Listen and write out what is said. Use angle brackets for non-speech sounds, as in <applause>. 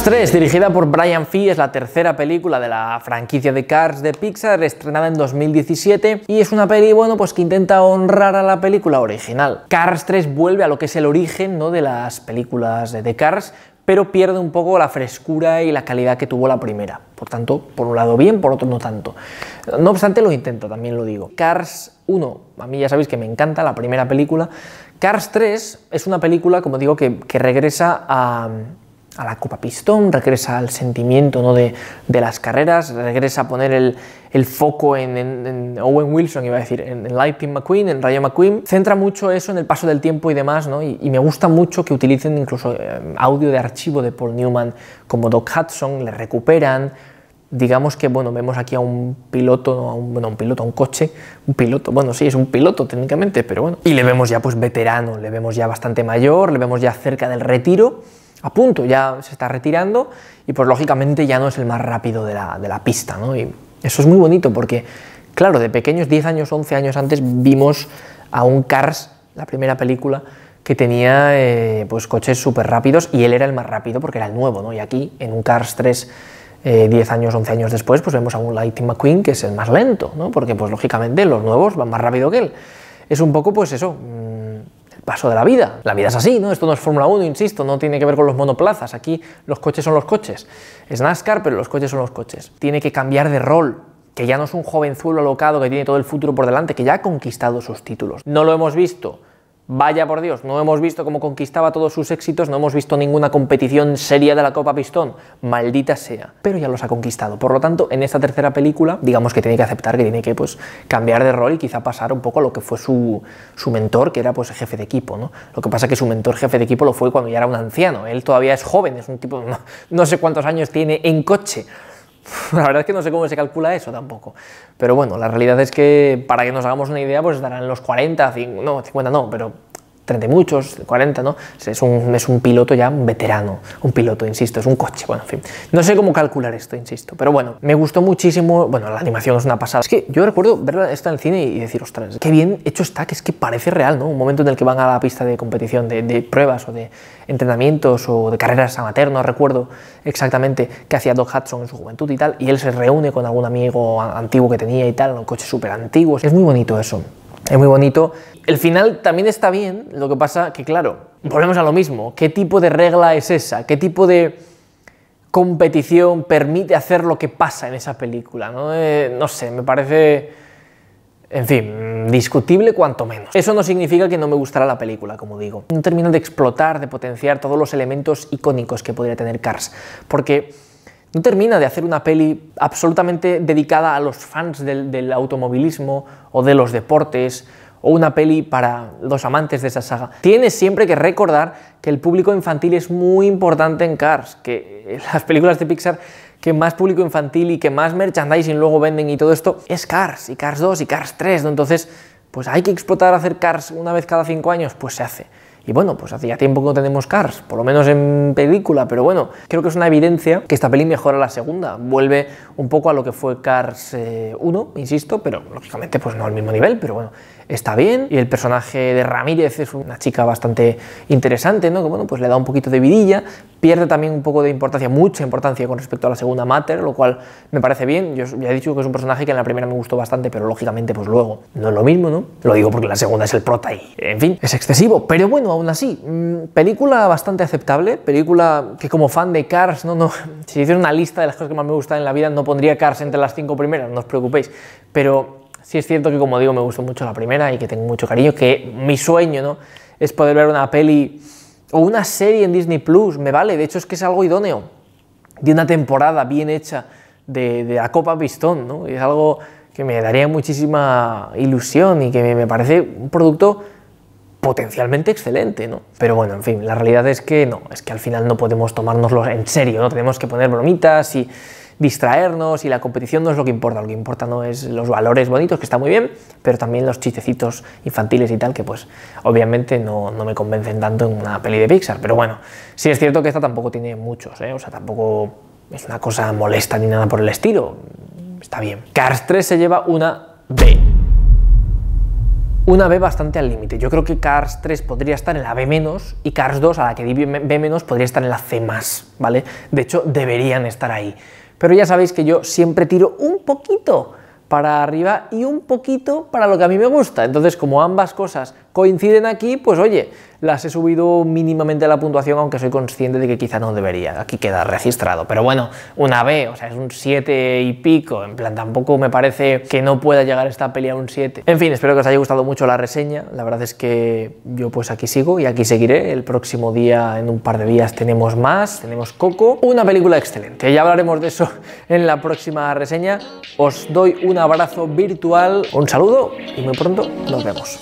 Cars 3, dirigida por Brian Fee, es la tercera película de la franquicia de Cars de Pixar, estrenada en 2017, y es una peli, bueno, pues que intenta honrar a la película original. Cars 3 vuelve a lo que es el origen, ¿no?, de las películas de Cars, pero pierde un poco la frescura y la calidad que tuvo la primera. Por tanto, por un lado bien, por otro no tanto. No obstante, lo intento, también lo digo. Cars 1, a mí ya sabéis que me encanta la primera película. Cars 3 es una película, como digo, que regresa a a la Copa Pistón, regresa al sentimiento de, las carreras, regresa a poner el, foco en, Owen Wilson, iba a decir, en, Lightning McQueen, en Rayo McQueen. Centra mucho eso en el paso del tiempo y demás, y, me gusta mucho que utilicen incluso eh, audio de archivo de Paul Newman como Doc Hudson, le recuperan. Digamos que, bueno, vemos aquí a un piloto, a un, bueno, un piloto, a un coche, un piloto, bueno, sí, es un piloto técnicamente, pero bueno. Y le vemos ya, pues, veterano, le vemos ya bastante mayor, le vemos ya cerca del retiro a punto, ya se está retirando y pues lógicamente ya no es el más rápido de la, pista, ¿no? Y eso es muy bonito porque, claro, de pequeños, 10 años, 11 años antes, vimos a un Cars, la primera película, que tenía eh, pues coches súper rápidos y él era el más rápido porque era el nuevo, ¿no? Y aquí, en un Cars 3, 10 eh, años, 11 años después, pues vemos a un Lightning McQueen que es el más lento, ¿no? Porque, pues lógicamente, los nuevos van más rápido que él. Es un poco, pues eso... Mm, paso de la vida. La vida es así, ¿no? Esto no es Fórmula 1, insisto, no tiene que ver con los monoplazas. Aquí los coches son los coches. Es NASCAR, pero los coches son los coches. Tiene que cambiar de rol que ya no es un jovenzuelo alocado que tiene todo el futuro por delante, que ya ha conquistado sus títulos. No lo hemos visto Vaya por Dios, no hemos visto cómo conquistaba todos sus éxitos, no hemos visto ninguna competición seria de la Copa Pistón, maldita sea, pero ya los ha conquistado. Por lo tanto, en esta tercera película, digamos que tiene que aceptar que tiene que pues, cambiar de rol y quizá pasar un poco a lo que fue su, su mentor, que era pues jefe de equipo. ¿no? Lo que pasa es que su mentor jefe de equipo lo fue cuando ya era un anciano, él todavía es joven, es un tipo, no, <laughs> no sé cuántos años tiene en coche, <laughs> La verdad es que no sé cómo se calcula eso tampoco. Pero bueno, la realidad es que para que nos hagamos una idea, pues estarán los 40, 50, no, 50 no, pero 30 muchos, 40, ¿no? Es un, es un piloto ya veterano, un piloto, insisto, es un coche, bueno, en fin. No sé cómo calcular esto, insisto, pero bueno, me gustó muchísimo, bueno, la animación es una pasada. Es que yo recuerdo verla esta en el cine y decir, ostras, qué bien hecho está, que es que parece real, ¿no? Un momento en el que van a la pista de competición, de, pruebas o de entrenamientos o de carreras amateur, no recuerdo exactamente que hacía Doc Hudson en su juventud y tal, y él se reúne con algún amigo antiguo que tenía y tal, un coche súper antiguos Es muy bonito eso es muy bonito. El final también está bien, lo que pasa que, claro, volvemos a lo mismo. ¿Qué tipo de regla es esa? ¿Qué tipo de competición permite hacer lo que pasa en esa película? No, eh, sé, me parece, en fin, discutible cuanto menos. Eso no significa que no me gustará la película, como digo. No termino de explotar, de potenciar todos los elementos icónicos que podría tener Cars, porque no termina de hacer una peli absolutamente dedicada a los fans del, automovilismo o de los deportes o una peli para los amantes de esa saga. Tienes siempre que recordar que el público infantil es muy importante en Cars, que <laughs> las películas de Pixar que más público infantil y que más merchandising luego venden y todo esto es Cars, y Cars 2 y Cars 3, entonces pues hay que explotar hacer Cars una vez cada cinco años, pues se hace. Y bueno, pues hacía tiempo que no tenemos Cars, por lo menos en película, pero bueno, creo que es una evidencia que esta peli mejora la segunda. Vuelve un poco a lo que fue Cars 1, eh, insisto, pero lógicamente pues no al mismo nivel, pero bueno, está bien. Y el personaje de Ramírez es una chica bastante interesante, ¿no? Que bueno, pues le da un poquito de vidilla, pierde también un poco de importancia, mucha importancia con respecto a la segunda Mater, lo cual me parece bien. Yo ya he dicho que es un personaje que en la primera me gustó bastante, pero lógicamente pues luego no es lo mismo, ¿no? Lo digo porque la segunda es el prota y, en fin, es excesivo. Pero bueno, aún así, mm, película bastante aceptable, película que como fan de Cars, no, no, <laughs> si hiciera una lista de las cosas que más me gustan en la vida, no pondría Cars entre las cinco primeras, no os preocupéis, pero sí es cierto que como digo, me gustó mucho la primera y que tengo mucho cariño, que mi sueño ¿no? es poder ver una peli o una serie en Disney Plus, me vale, de hecho es que es algo idóneo, de una temporada bien hecha de, la Copa Pistón, ¿no? es algo que me daría muchísima ilusión y que me parece un producto potencialmente excelente, ¿no? Pero bueno, en fin, la realidad es que no, es que al final no podemos tomárnoslo en serio, ¿no? Tenemos que poner bromitas y distraernos y la competición no es lo que importa, lo que importa no es los valores bonitos, que está muy bien, pero también los chistecitos infantiles y tal, que pues obviamente no, no me convencen tanto en una peli de Pixar, pero bueno, sí es cierto que esta tampoco tiene muchos, ¿eh? o sea, tampoco es una cosa molesta ni nada por el estilo, está bien. Cars 3 se lleva una B una B bastante al límite. Yo creo que Cars 3 podría estar en la B- y Cars 2, a la que di B-, podría estar en la C+, ¿vale? De hecho, deberían estar ahí. Pero ya sabéis que yo siempre tiro un poquito para arriba y un poquito para lo que a mí me gusta. Entonces, como ambas cosas coinciden aquí, pues oye, las he subido mínimamente a la puntuación, aunque soy consciente de que quizá no debería. Aquí queda registrado. Pero bueno, una B, o sea, es un 7 y pico. En plan, tampoco me parece que no pueda llegar esta peli a un 7. En fin, espero que os haya gustado mucho la reseña. La verdad es que yo pues aquí sigo y aquí seguiré. El próximo día, en un par de días, tenemos más. Tenemos Coco. Una película excelente. Ya hablaremos de eso <laughs> en la próxima reseña. Os doy un abrazo virtual, un saludo y muy pronto nos vemos.